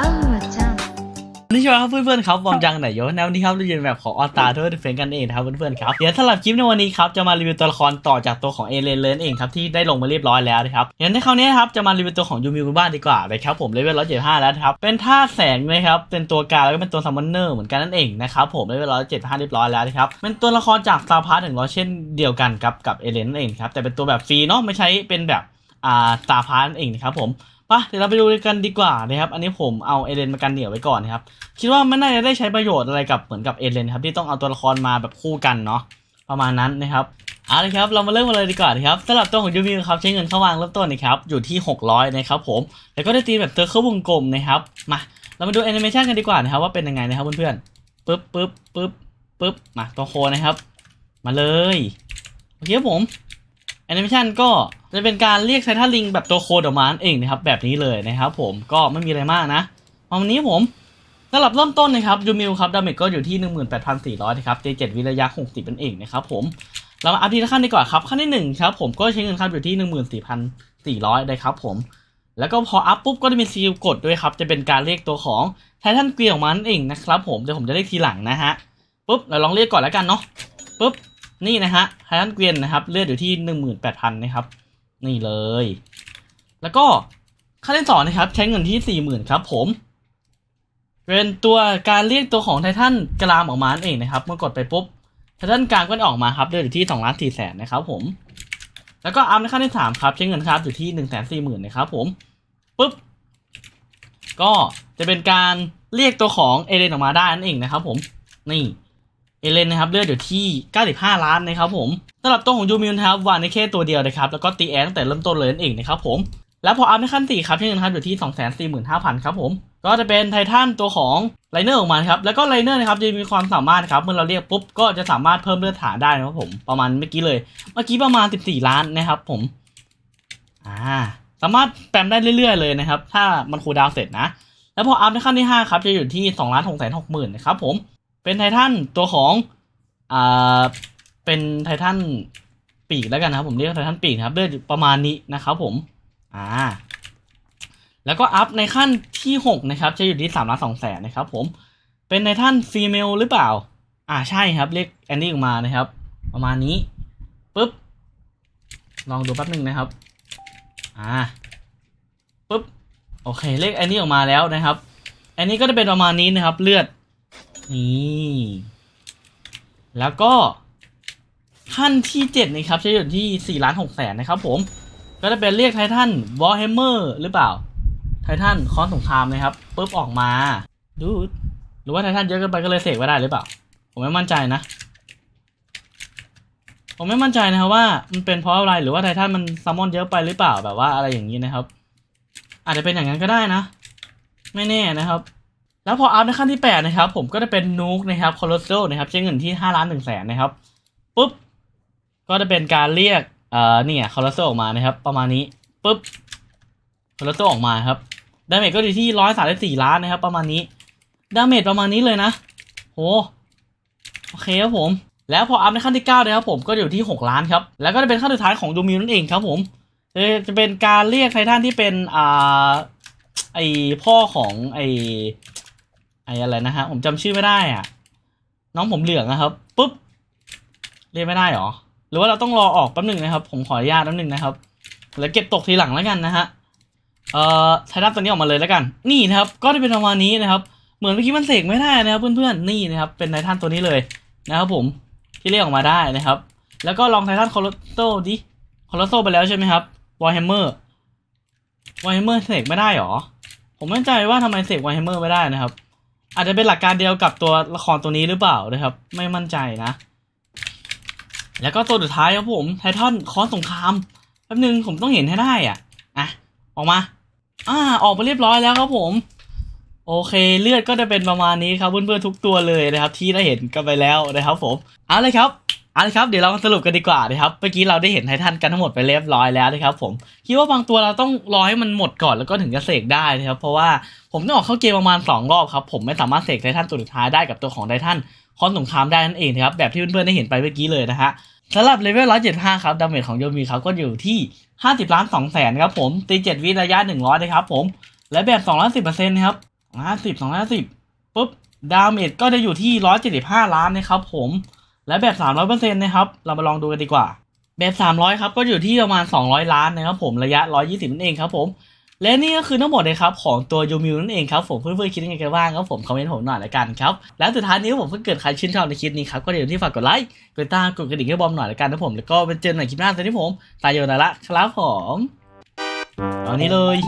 バちゃんนี่ใช่วร์ครับเพื่อนๆครับวอมจังไหนยศแนวนี้ครับเราเยูนแบบของออตาเทอร์เฟนกันเองนะครับเพื่อนๆครับเดี๋ยวสำหรับคลิปในวันนี้ครับจะมารีวิวตัวละครต่อจากตัวของเอเลนเลนเองครับที่ได้ลงมาเรียบร้อยแล้วนะครับี๋ยนในคราวนี้ครับจะมารีวิวตัวของยูมิวบ้านดีกว่านะครับ ผมเลเวลร้อยเจ็ดห้าแล้วครับเป็นท่าแสงนะครับเป็นตัวการแล้วก็เป็นตัวซัมมอนเนอร์เหมือนกันนั่นเองนะครับผมเลเวลร้อยเจ็ดห้าเรียบร้อยแล้วนะครับเป็นตัวละครจากซาพาร์ถึงร้อยเช่นเดียวกันครับกับเอเลนนั่นเองครับแต่เป็นตัวแบบฟรีเนาะไม่ใช้เป็นแบบอ่าซาพาร์นั่นเองนะครับผมปะเดี๋ยวเราไปดูกันดีกว่านะครับ อันนี้ผมเอาเอเลนมากันเหนียวไว้ก่อนนะครับ คิดว่ามันน่าจะได้ใช้ประโยชน์อะไรกับเหมือนกับเอเลนครับที่ต้องเอาตัวละครมาแบบคู่กันเนาะประมาณนั้นนะครับ เอาละครับ เรามาเริ่มกันเลยดีกว่านะครับสำหรับตัวของยูมีครับใช้เงินเข้าวางเริ่มต้นนะครับอยู่ที่ 600นะครับผม แล้วก็ได้ตีแบบเตอเข้าวงกลมนะครับ มา เรามาดูแอนิเมชันกันดีกว่านะครับว่าเป็นยังไงนะครับเพื่อนๆ ปึ๊บปึ๊บปึ๊บปึ๊บ มาตัวโคนะครับ มาเลยโอเคผมแอนิเมชันก็จะเป็นการเรียกใช้ท่าลิงแบบตัวโคดออกมาเองนะครับแบบนี้เลยนะครับผมก็ไม่มีอะไรมากนะวันนี้ผมสำหรับเริ่มต้นนะครับยูมิวครับดาเมจก็อยู่ที่ 18,400 นะครับ เจเจ็ดวิระยะ60 เป็นเองนะครับผม เรามาอัพทีละขั้นดีกว่าครับขั้นที่1ครับผมก็ใช้เงินครับอยู่ที่ 14,400นะครับผม แล้วก็พออัพปุ๊บ ก็จะมีซีลกดด้วยครับจะเป็นการเรียกตัวของไททันเกลียวมันเองนะครับ ผมเดี๋ยวผมจะเรียกทีหลังนะฮะปุ๊บเราลองเรียกก่อนแล้วกันเนาะปุ๊บนี่นะฮะไททันเกวียนนะครับเลือดอยู่ที่หนึ่งหมื่นแปดพันนะครับนี่เลย แล้วก็ค่าเล่นสอนนะครับใช้เงินที่สี่หมื่นครับผมเป็นตัวการเรียกตัวของไททันกลามออกมาเองนะครับเมื่อกดไปปุ๊บไททันกรามก็ออกมาครับเลือดอยู่ที่สองล้าน่แสนนะครับผมแล้วก็อัพในขั้นที่มครับ ใช้เงินครับอยู่ที่หนึ่งแสนสี่หมื่นนะครับผมปุ๊บก็จะเป็นการเรียกตัวของเอเดนออกมาได้นั่นเองนะครับ ผมนี่เอเลนนะครับเลือดอยู่ที่95ล้านนะครับผมสำหรับตัวของยูมิลนะครับวานในแค่ตัวเดียวนะครับแล้วก็ตีแอนตั้งแต่เริ่มต้นเลยนั่นเองนะครับผมแล้วพออัพในขั้นี่ครับที่เงินครับอยู่ที่ 245,000 ครับผมก็จะเป็นไททันตัวของไลเนอร์ออกมาครับแล้วก็ไลเนอร์นะครับจะมีความสามารถครับเมื่อเราเรียกปุ๊บ ก็จะสามารถเพิ่มเลือดฐานได้นะครับผมประมาณเมื่อกี้เลย เมื่อกี้ประมาณ 14 ล้านนะครับผมอ่าสามารถแปมได้เรื่อยๆ เลยนะครับถ้ามันคูดาวเสร็จนะแล้วพออัพในขั้นที่5ครับจะอยู่ที่2ล้าน6แสนหนะครับผมเป็นไททันตัวของ อ่า เป็นไททันปีกแล้วกันนะครับ ผมเรียกไททันปีกนะครับเลือดประมาณนี้นะครับ ผม อ่า แล้วก็อัพในขั้นที่6นะครับ จะอยู่ที่3ล้านสองแสนนะครับ ผม เป็นไททันฟีเมล หรือเปล่า อ่าใช่ครับเรียกแอนดี้ออกมานะครับ ประมาณนี้ปุ๊บ ลองดูแป๊บหนึ่งนะครับ อ่าปุ๊บ โอเคเรียกแอนดี้ออกมาแล้วนะครับแอนนี้ก็จะเป็นประมาณนี้นะครับเลือดนี่ แล้วก็ท่านที่7นะครับใช้อยู่ที่4ล้าน6แสนนะครับ ผมก็จะเป็นเรียกไททันวอลเฮมเมอร์หรือเปล่า ไททันคอนสงครามนะครับปุ๊บออกมา ดู หรือว่าไททันเยอะเกินไปก็เลยเสกไม่ได้หรือเปล่า ผมไม่มั่นใจนะ ผมไม่มั่นใจนะครับ ว่า มันเป็นเพราะอะไรหรือว่าไททันมันซัมมอนเยอะไปหรือเปล่าแบบว่าอะไรอย่างนี้นะครับ อาจจะเป็นอย่างนั้นก็ได้นะ ไม่แน่นะครับแล้ว พออัพในขั้นที่ 8 นะครับ ผมก็จะเป็นนูกนะครับคอลอสโซนะครับใช้เงินที่ 5 ล้านหนึ่งแสนนะครับปุ๊บก็จะเป็นการเรียกเอ่อเนี่ยคอลอสโซออกมานะครับประมาณนี้ปุ๊บคอลอสโซออกมาครับดาเมจก็อยู่ที่ร้อยสามสี่ล้านนะครับประมาณนี้ดาเมจประมาณนี้เลยนะ โหโอเคครับผม แล้วพออัพในขั้นที่ 9 นะครับ ผมก็อยู่ที่ 6 ล้านครับแล้วก็จะเป็นขั้นสุดท้ายของดูมิวนั่นเองครับผมจะเป็นการเรียกไททันที่เป็นอ่าไอพ่อของไอไอ้อะไรนะฮะผมจำชื่อไม่ได้อ่ะน้องผมเหลืองนะครับปุ๊บเรียกไม่ได้หรอหรือว่าเราต้องรอออกแป๊บหนึ่งนะครับ ผมขออนุญาตแป๊บหนึ่งนะครับ แล้วเก็บตกทีหลังแล้วกันนะฮะเอ่อไททับตัวนี้ออกมาเลยแล้วกัน นี่นะครับ ก็จะเป็นประมาณนี้นะครับ เหมือนเมื่อกี้มันเสกไม่ได้นะครับเพื่อนๆนี่นะครับเป็นไททันตัวนี้เลยนะครับ ผมที่เรียกออกมาได้นะครับ แล้วก็ลองไททันคอร์โตดิคอร์โตไปแล้วใช่ไหมครับวอยแฮมเมอร์วอยแฮมเมอร์เสกไม่ได้หรอผมไม่แน่ใจว่าทำไมเสกวอยแฮมเมอร์ไม่ได้นะครับอาจจะเป็นหลักการเดียวกับตัวละครตัวนี้หรือเปล่านะครับ ไม่มั่นใจนะแล้วก็ตัวสุดท้ายครับผมไททอนคอนสงครามแป๊บนึงผมต้องเห็นให้ได้อ่ะอ่ะออกมา อ่าออกมาเรียบร้อยแล้วครับผม โอเค เลือดก็จะเป็นประมาณนี้ครับเพื่อนๆทุกตัวเลยนะครับ ที่ได้เห็นกันไปแล้วนะครับผมเอาเลยครับเอาละครับเดี๋ยวเราสรุปกันดีกว่านะครับเมื่อกี้เราได้เห็นไททันกันทั้งหมดไปเรียบร้อยแล้วนะครับผมคิดว่าบางตัวเราต้องรอให้มันหมดก่อน แล้วก็ถึงจะเสกได้นะครับเพราะว่าผมต้องออกเข้าเกมประมาณ 2 รอบครับผมไม่สามารถเสกไททันตัวสุดท้ายได้กับตัวของไททันคอนสงครามได้นั่นเองนะครับแบบที่เพื่อนๆได้เห็นไปเมื่อกี้เลยนะฮะสำหรับเลเวล175ครับดาเมจของโยมีเขาก็อยู่ที่ 50 ล้าน2แสนครับผมตี7วิระยะ100นะครับผม และแบบ210%นะครับ50 2ิ0ปุ๊บดาเมจก็จะอยู่ที่ 175 ล้านนะครับ ผมและแบบ 300%นะครับ เรามา ลองดูกันดีกว่า แบบ 300 ครับ ก็อยู่ที่ประมาณ 200 ล้านนะครับ ผม ระยะ 120 นั่นเองครับ ผม และนี่ก็คือ ทั้งหมดนะครับ ของ ตัวยูมิวนั่นเอง ครับผมเพื่อนๆคิดยังไงกันบ้างครับผม คอมเมนต์ผมหน่อย ละกันครับ และ สุดท้ายนี้ผมเพิ่งเกิดใครชื่นชอบในคลิปนี้ครับ ก็เดี๋ยวที่ฝาก กดไลค์ กดติดตามกดกระดิ่งให้บอม หน่อยละกันนะผม แล้วก็ไปเจอกันในคลิปหน้า สวัสดีผม ตายโยนละครับผมตอนนี้เลย